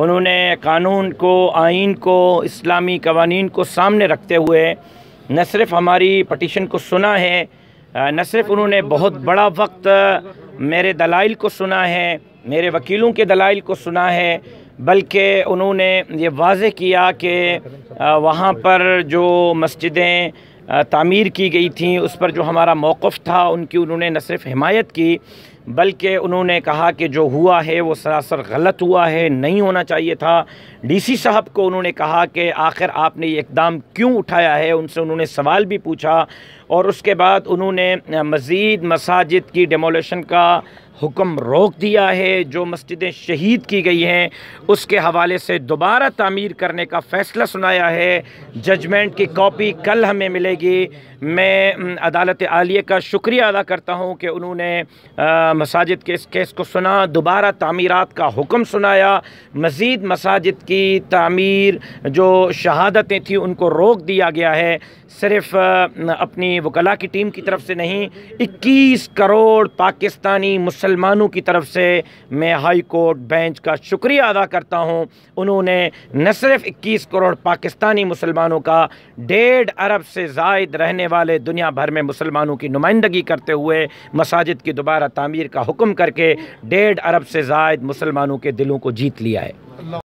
उन्होंने कानून को आइन को इस्लामी कवानीन को सामने रखते हुए न सिर्फ हमारी पटिशन को सुना है न सिर्फ उन्होंने बहुत बड़ा वक्त मेरे दलाइल को सुना है मेरे वकीलों के दलाइल को सुना है बल्कि उन्होंने ये वाज किया कि वहाँ पर जो मस्जिदें तामीर की गई थी उस पर जो हमारा मौक़ था उनकी उन्होंने न सिर्फ हिमायत की बल्कि उन्होंने कहा कि जो हुआ है वो सरासर गलत हुआ है नहीं होना चाहिए था डीसी साहब को उन्होंने कहा कि आखिर आपने ये इकदाम क्यों उठाया है उनसे उन्होंने सवाल भी पूछा और उसके बाद उन्होंने मज़ीद मसाजिद की डेमोलेशन का हुक्म रोक दिया है जो मस्जिदें शहीद की गई हैं उसके हवाले से दोबारा तामीर करने का फ़ैसला सुनाया है जजमेंट की कॉपी कल हमें मिलेगी मैं अदालत आलिया का शुक्रिया अदा करता हूँ कि उन्होंने मसाजिद के इस केस को सुना दोबारा तमीरत का हुक्म सुनाया मज़ीद मसाजिद की तमीर जो शहादतें थी उनको रोक दिया गया है सिर्फ़ अपनी वकला की टीम की तरफ से नहीं 21 करोड़ पाकिस्तानी मुसलमानों की तरफ से मैं हाई कोर्ट बेंच का शुक्रिया अदा करता हूँ उन्होंने न सिर्फ 21 करोड़ पाकिस्तानी मुसलमानों का डेढ़ अरब से जायद रहने वाले दुनिया भर में मुसलमानों की नुमाइंदगी करते हुए मसाजिद की दोबारा तमीर का हुक्म करके डेढ़ अरब से जायद मुसलमानों के दिलों को जीत लिया है